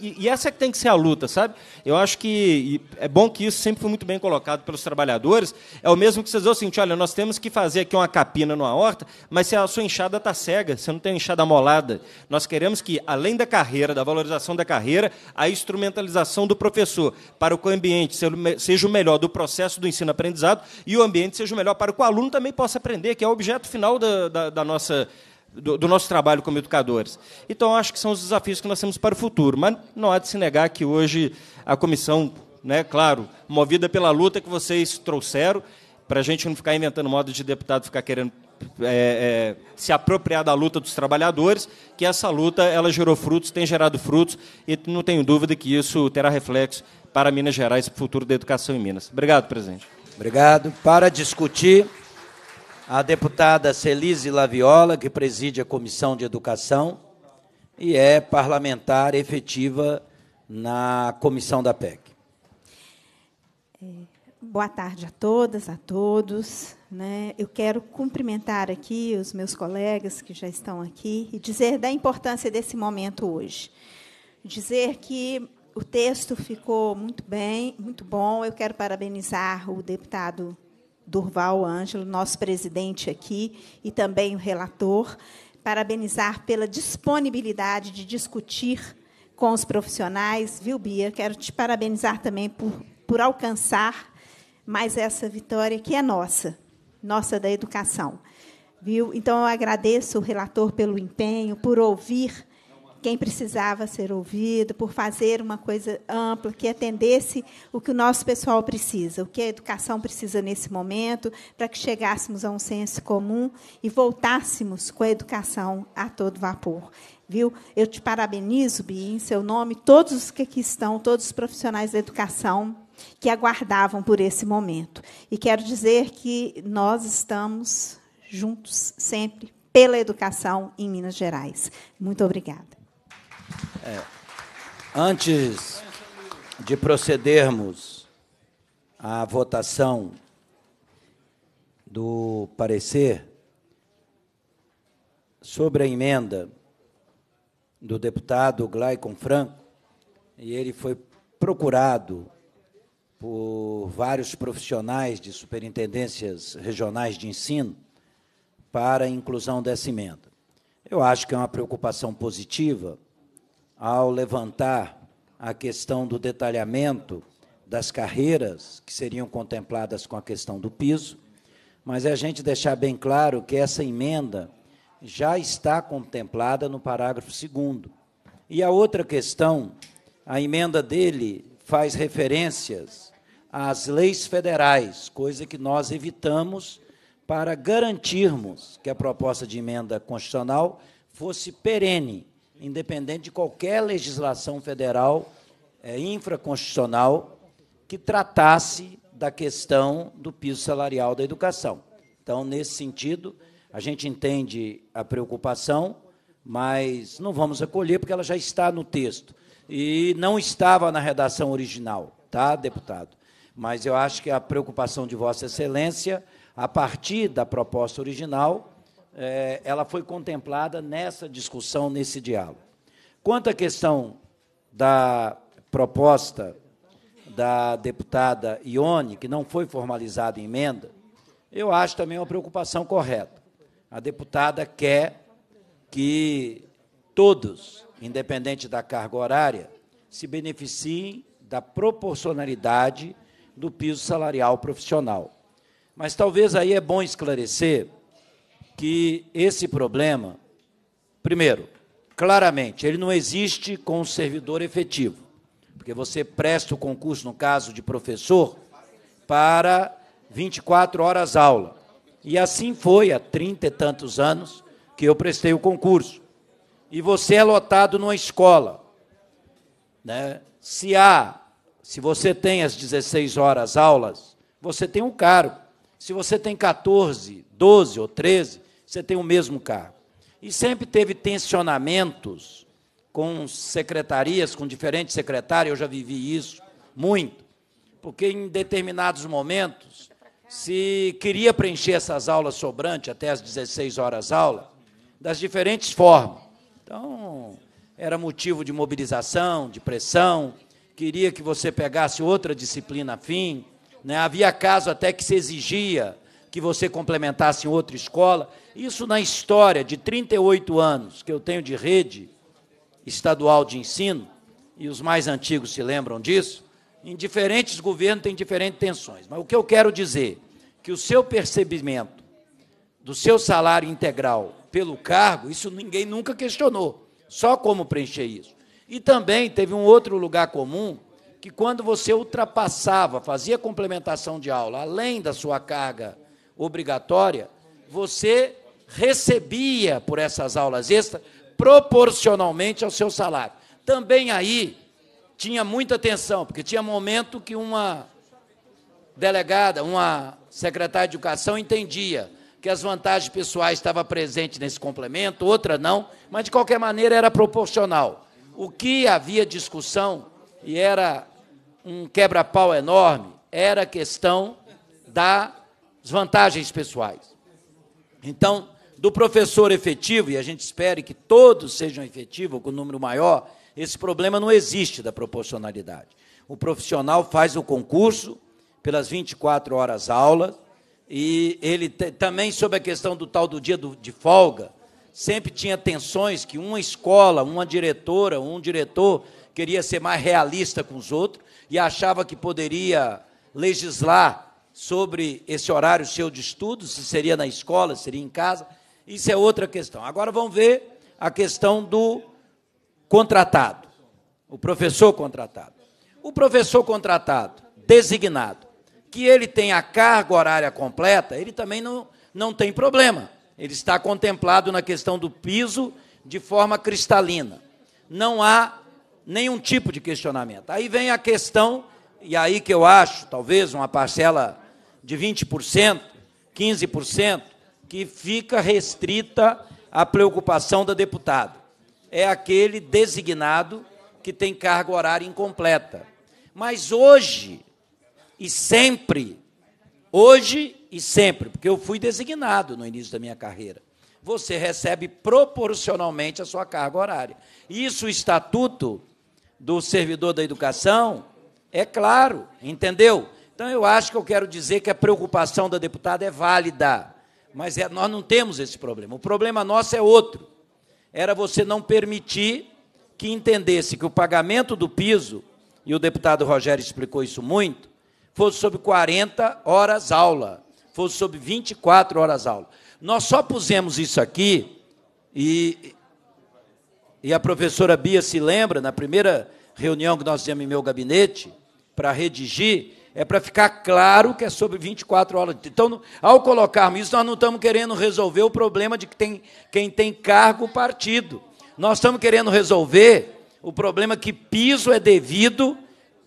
E essa é que tem que ser a luta, sabe? Eu acho que é bom que isso sempre foi muito bem colocado pelos trabalhadores. É o mesmo que vocês dizem o olha, nós temos que fazer aqui uma capina numa horta, mas se a sua enxada está cega, você não tem uma enxada molada. Nós queremos que, além da carreira, da valorização da carreira, a instrumentalização do professor para que o ambiente seja o melhor do processo do ensino-aprendizado e o ambiente seja o melhor para que o aluno também possa aprender, que é o objeto final da, da, da nossa do, do, nosso trabalho como educadores. Então, acho que são os desafios que nós temos para o futuro, mas não há de se negar que hoje a comissão, né, claro, movida pela luta que vocês trouxeram, para a gente não ficar inventando modo de deputado ficar querendo é, é, se apropriar da luta dos trabalhadores, que essa luta ela gerou frutos, tem gerado frutos, e não tenho dúvida que isso terá reflexo para Minas Gerais para o futuro da educação em Minas. Obrigado, presidente. Obrigado. Para discutir a deputada Celise Laviola, que preside a Comissão de Educação e é parlamentar efetiva na comissão da PEC. É, boa tarde a todas, a todos. Né? Eu quero cumprimentar aqui os meus colegas que já estão aqui e dizer da importância desse momento hoje. Dizer que o texto ficou muito bem, muito bom. Eu quero parabenizar o deputado Durval Ângelo, nosso presidente aqui, e também o relator, parabenizar pela disponibilidade de discutir com os profissionais, viu, Bia? Quero te parabenizar também por, por alcançar mais essa vitória que é nossa, nossa da educação. Viu? Então, eu agradeço o relator pelo empenho, por ouvir quem precisava ser ouvido, por fazer uma coisa ampla que atendesse o que o nosso pessoal precisa, o que a educação precisa nesse momento, para que chegássemos a um senso comum e voltássemos com a educação a todo vapor. Viu? Eu te parabenizo, Bi, em seu nome, todos os que aqui estão, todos os profissionais da educação que aguardavam por esse momento. E quero dizer que nós estamos juntos sempre pela educação em Minas Gerais. Muito obrigada. É. Antes de procedermos à votação do parecer sobre a emenda do deputado Glaicon Franco, e ele foi procurado por vários profissionais de superintendências regionais de ensino para a inclusão dessa emenda. Eu acho que é uma preocupação positiva ao levantar a questão do detalhamento das carreiras que seriam contempladas com a questão do piso, mas é a gente deixar bem claro que essa emenda já está contemplada no parágrafo 2. E a outra questão, a emenda dele faz referências às leis federais, coisa que nós evitamos para garantirmos que a proposta de emenda constitucional fosse perene independente de qualquer legislação federal é, infraconstitucional que tratasse da questão do piso salarial da educação. Então, nesse sentido, a gente entende a preocupação, mas não vamos acolher porque ela já está no texto e não estava na redação original, tá, deputado? Mas eu acho que a preocupação de Vossa Excelência, a partir da proposta original, é, ela foi contemplada nessa discussão, nesse diálogo. Quanto à questão da proposta da deputada Ione, que não foi formalizada em emenda, eu acho também uma preocupação correta. A deputada quer que todos, independente da carga horária, se beneficiem da proporcionalidade do piso salarial profissional. Mas talvez aí é bom esclarecer que esse problema, primeiro, claramente, ele não existe com o servidor efetivo, porque você presta o concurso, no caso de professor, para 24 horas aula. E assim foi há trinta e tantos anos que eu prestei o concurso. E você é lotado numa escola. Né? Se há, se você tem as 16 horas aulas, você tem um cargo. Se você tem 14, 12 ou 13, você tem o mesmo cargo. E sempre teve tensionamentos com secretarias, com diferentes secretários, eu já vivi isso muito, porque em determinados momentos, se queria preencher essas aulas sobrantes, até às 16 horas aula, das diferentes formas. Então, era motivo de mobilização, de pressão, queria que você pegasse outra disciplina afim. Né? Havia caso até que se exigia que você complementasse em outra escola. Isso na história de 38 anos que eu tenho de rede estadual de ensino, e os mais antigos se lembram disso, em diferentes governos tem diferentes tensões. Mas o que eu quero dizer que o seu percebimento do seu salário integral pelo cargo, isso ninguém nunca questionou. Só como preencher isso. E também teve um outro lugar comum que quando você ultrapassava, fazia complementação de aula, além da sua carga obrigatória, você recebia por essas aulas extras proporcionalmente ao seu salário. Também aí tinha muita atenção, porque tinha momento que uma delegada, uma secretária de educação entendia que as vantagens pessoais estavam presentes nesse complemento, outra não, mas de qualquer maneira era proporcional. O que havia discussão e era um quebra-pau enorme era a questão da desvantagens pessoais. Então, do professor efetivo, e a gente espera que todos sejam efetivos com o um número maior, esse problema não existe da proporcionalidade. O profissional faz o concurso pelas 24 horas aulas, e ele também sobre a questão do tal do dia do, de folga, sempre tinha tensões que uma escola, uma diretora, um diretor queria ser mais realista com os outros e achava que poderia legislar sobre esse horário seu de estudo, se seria na escola, seria em casa. Isso é outra questão. Agora vamos ver a questão do contratado, o professor contratado. O professor contratado, designado, que ele tem a carga horária completa, ele também não, não tem problema. Ele está contemplado na questão do piso de forma cristalina. Não há nenhum tipo de questionamento. Aí vem a questão, e aí que eu acho, talvez, uma parcela de 20%, 15%, que fica restrita à preocupação da deputada. É aquele designado que tem carga horária incompleta. Mas hoje e sempre, hoje e sempre, porque eu fui designado no início da minha carreira, você recebe proporcionalmente a sua carga horária. Isso o estatuto do servidor da educação é claro, entendeu? Então, eu acho que eu quero dizer que a preocupação da deputada é válida, mas é, nós não temos esse problema. O problema nosso é outro. Era você não permitir que entendesse que o pagamento do piso, e o deputado Rogério explicou isso muito, fosse sobre 40 horas aula, fosse sobre 24 horas aula. Nós só pusemos isso aqui, e, e a professora Bia se lembra, na primeira reunião que nós fizemos em meu gabinete, para redigir, é para ficar claro que é sobre 24 horas. Então, ao colocarmos isso, nós não estamos querendo resolver o problema de que tem, quem tem cargo partido. Nós estamos querendo resolver o problema que piso é devido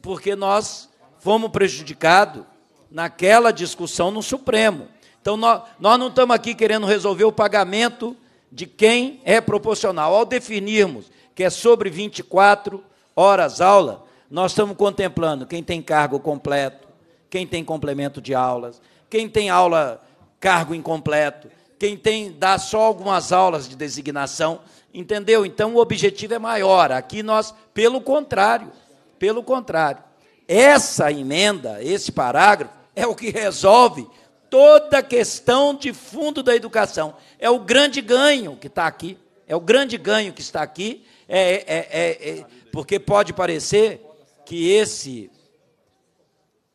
porque nós fomos prejudicados naquela discussão no Supremo. Então, nós, nós não estamos aqui querendo resolver o pagamento de quem é proporcional. Ao definirmos que é sobre 24 horas aula, nós estamos contemplando quem tem cargo completo, quem tem complemento de aulas, quem tem aula cargo incompleto, quem tem dá só algumas aulas de designação, entendeu? Então o objetivo é maior. Aqui nós, pelo contrário, pelo contrário. Essa emenda, esse parágrafo é o que resolve toda a questão de fundo da educação. É o grande ganho que está aqui. É o grande ganho que está aqui. É, é, é, é porque pode parecer que esse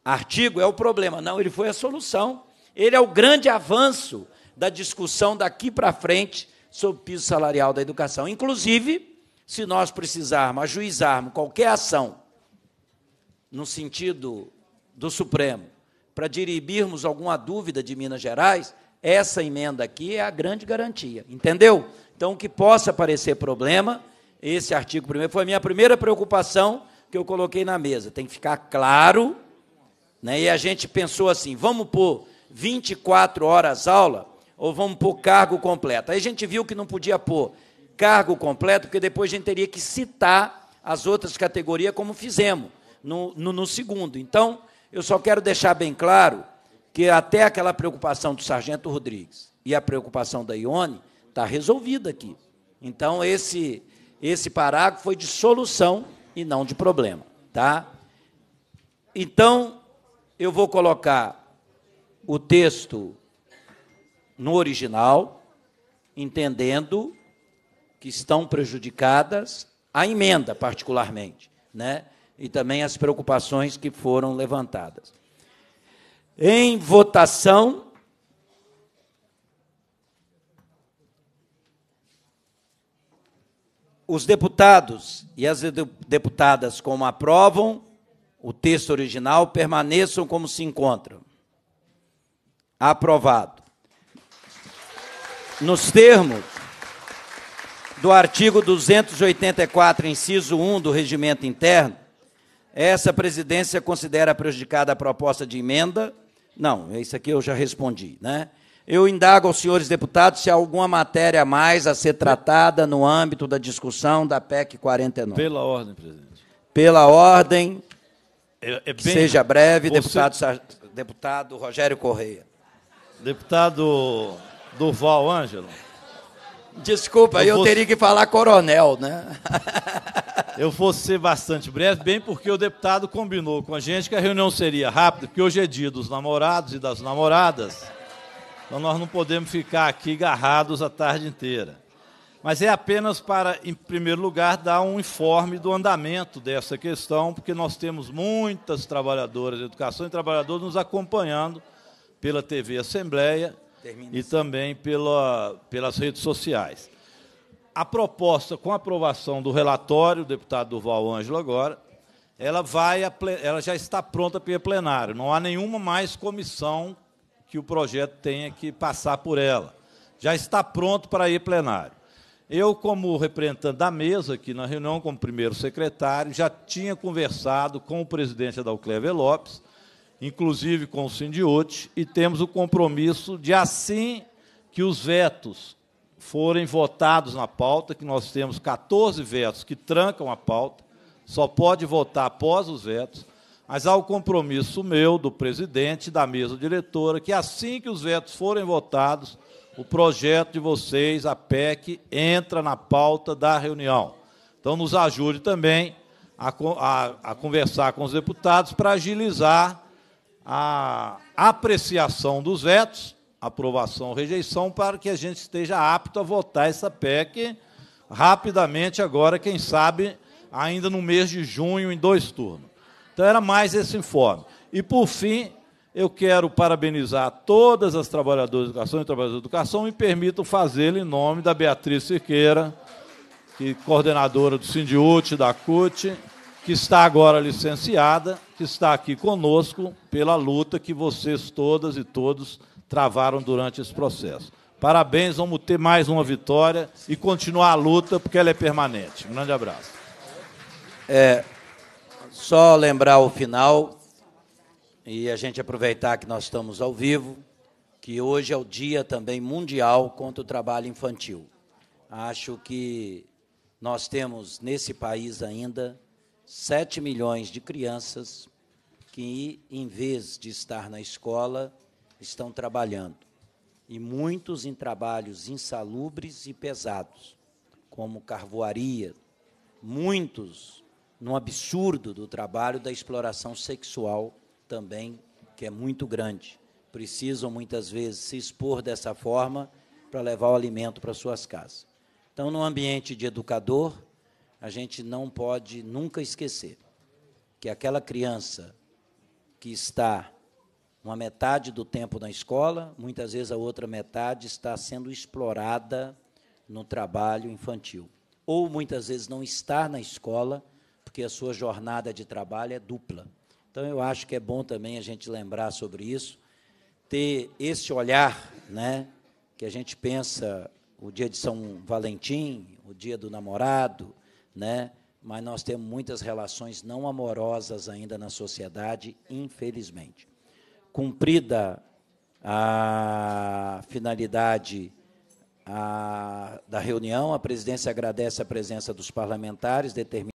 artigo é o problema. Não, ele foi a solução. Ele é o grande avanço da discussão daqui para frente sobre o piso salarial da educação. Inclusive, se nós precisarmos ajuizarmos qualquer ação no sentido do Supremo para diribirmos alguma dúvida de Minas Gerais, essa emenda aqui é a grande garantia, entendeu? Então, o que possa parecer problema, esse artigo primeiro foi a minha primeira preocupação que eu coloquei na mesa. Tem que ficar claro. Né? E a gente pensou assim: vamos pôr 24 horas aula ou vamos pôr cargo completo? Aí a gente viu que não podia pôr cargo completo, porque depois a gente teria que citar as outras categorias como fizemos no, no, no segundo. Então, eu só quero deixar bem claro que até aquela preocupação do Sargento Rodrigues e a preocupação da Ione está resolvida aqui. Então, esse, esse parágrafo foi de solução e não de problema, tá? Então, eu vou colocar o texto no original, entendendo que estão prejudicadas a emenda, particularmente, né? e também as preocupações que foram levantadas. Em votação, os deputados e as deputadas, como aprovam o texto original, permaneçam como se encontram. Aprovado. Nos termos do artigo 284, inciso 1 do regimento interno, essa presidência considera prejudicada a proposta de emenda. Não, isso aqui eu já respondi, né? Eu indago aos senhores deputados se há alguma matéria a mais a ser tratada no âmbito da discussão da PEC 49. Pela ordem, presidente. Pela ordem, é, é bem... seja breve, Você... deputado, deputado Rogério Correia. Deputado Durval Ângelo. Desculpa, eu, eu vou... teria que falar coronel, né? eu vou ser bastante breve, bem porque o deputado combinou com a gente que a reunião seria rápida, porque hoje é dia dos namorados e das namoradas. Então nós não podemos ficar aqui garrados a tarde inteira. Mas é apenas para, em primeiro lugar, dar um informe do andamento dessa questão, porque nós temos muitas trabalhadoras de educação e trabalhadores nos acompanhando pela TV Assembleia Termina e assim. também pela, pelas redes sociais. A proposta, com a aprovação do relatório, o deputado Duval Ângelo agora, ela, vai ela já está pronta para plenário. Não há nenhuma mais comissão que o projeto tenha que passar por ela. Já está pronto para ir plenário. Eu, como representante da mesa aqui na reunião, como primeiro secretário, já tinha conversado com o presidente Adalcleve Lopes, inclusive com o Sindiote, e temos o compromisso de, assim que os vetos forem votados na pauta, que nós temos 14 vetos que trancam a pauta, só pode votar após os vetos, mas há o compromisso meu, do presidente, da mesa diretora, que assim que os vetos forem votados, o projeto de vocês, a PEC, entra na pauta da reunião. Então, nos ajude também a, a, a conversar com os deputados para agilizar a apreciação dos vetos, aprovação ou rejeição, para que a gente esteja apto a votar essa PEC rapidamente agora, quem sabe, ainda no mês de junho, em dois turnos. Então, era mais esse informe. E, por fim, eu quero parabenizar todas as trabalhadoras de educação e trabalhadores de educação e permito fazê-lo em nome da Beatriz Siqueira, que, é coordenadora do Sindiute, da CUT, que está agora licenciada, que está aqui conosco pela luta que vocês todas e todos travaram durante esse processo. Parabéns, vamos ter mais uma vitória e continuar a luta, porque ela é permanente. Um grande abraço. É, só lembrar o final e a gente aproveitar que nós estamos ao vivo, que hoje é o dia também mundial contra o trabalho infantil. Acho que nós temos nesse país ainda 7 milhões de crianças que, em vez de estar na escola, estão trabalhando. E muitos em trabalhos insalubres e pesados, como carvoaria. Muitos num absurdo do trabalho da exploração sexual também, que é muito grande. Precisam muitas vezes se expor dessa forma para levar o alimento para suas casas. Então, no ambiente de educador, a gente não pode nunca esquecer que aquela criança que está uma metade do tempo na escola, muitas vezes a outra metade está sendo explorada no trabalho infantil. Ou muitas vezes não está na escola, porque a sua jornada de trabalho é dupla. Então, eu acho que é bom também a gente lembrar sobre isso, ter esse olhar, né, que a gente pensa o dia de São Valentim, o dia do namorado, né, mas nós temos muitas relações não amorosas ainda na sociedade, infelizmente. Cumprida a finalidade a, da reunião, a presidência agradece a presença dos parlamentares, determina.